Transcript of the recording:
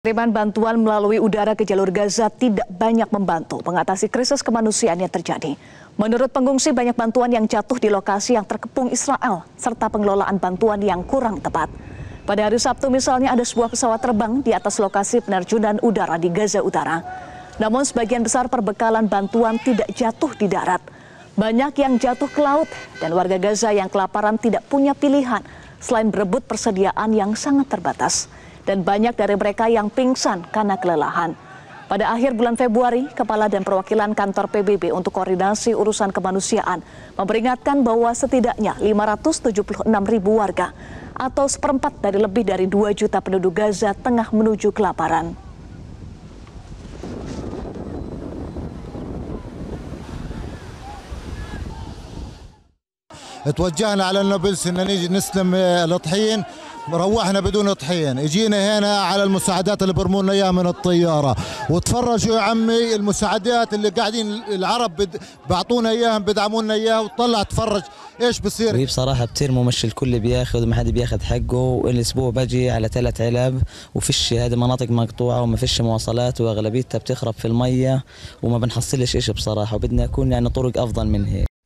Kiriman bantuan melalui udara ke jalur Gaza tidak banyak membantu mengatasi krisis kemanusiaan yang terjadi. Menurut pengungsi, banyak bantuan yang jatuh di lokasi yang terkepung Israel, serta pengelolaan bantuan yang kurang tepat. Pada hari Sabtu misalnya ada sebuah pesawat terbang di atas lokasi penerjunan udara di Gaza Utara. Namun sebagian besar perbekalan bantuan tidak jatuh di darat. Banyak yang jatuh ke laut dan warga Gaza yang kelaparan tidak punya pilihan selain berebut persediaan yang sangat terbatas dan banyak dari mereka yang pingsan karena kelelahan. Pada akhir bulan Februari, Kepala dan Perwakilan Kantor PBB untuk Koordinasi Urusan Kemanusiaan memperingatkan bahwa setidaknya 576 ribu warga atau seperempat dari lebih dari 2 juta penduduk Gaza tengah menuju kelaparan. توجهنا على النابلس ان نيجي نسلم آه، الطحين روحنا بدون طحين اجينا هنا على المساعدات اللي برمونا اياها من الطياره وتفرجوا يا عمي المساعدات اللي قاعدين العرب بد... بعطونا اياها بدعمونا اياها وطلع تفرج ايش بصير وهي إيه، بصراحه بتير مش الكل بياخذ وما حد بياخذ حقه والاسبوع بجي على ثلاث علب وفيش هذه مناطق مقطوعه وما فيش مواصلات واغلبيتها بتخرب في الميه وما بنحصلش ايش بصراحه وبدنا يكون يعني طرق افضل من هيك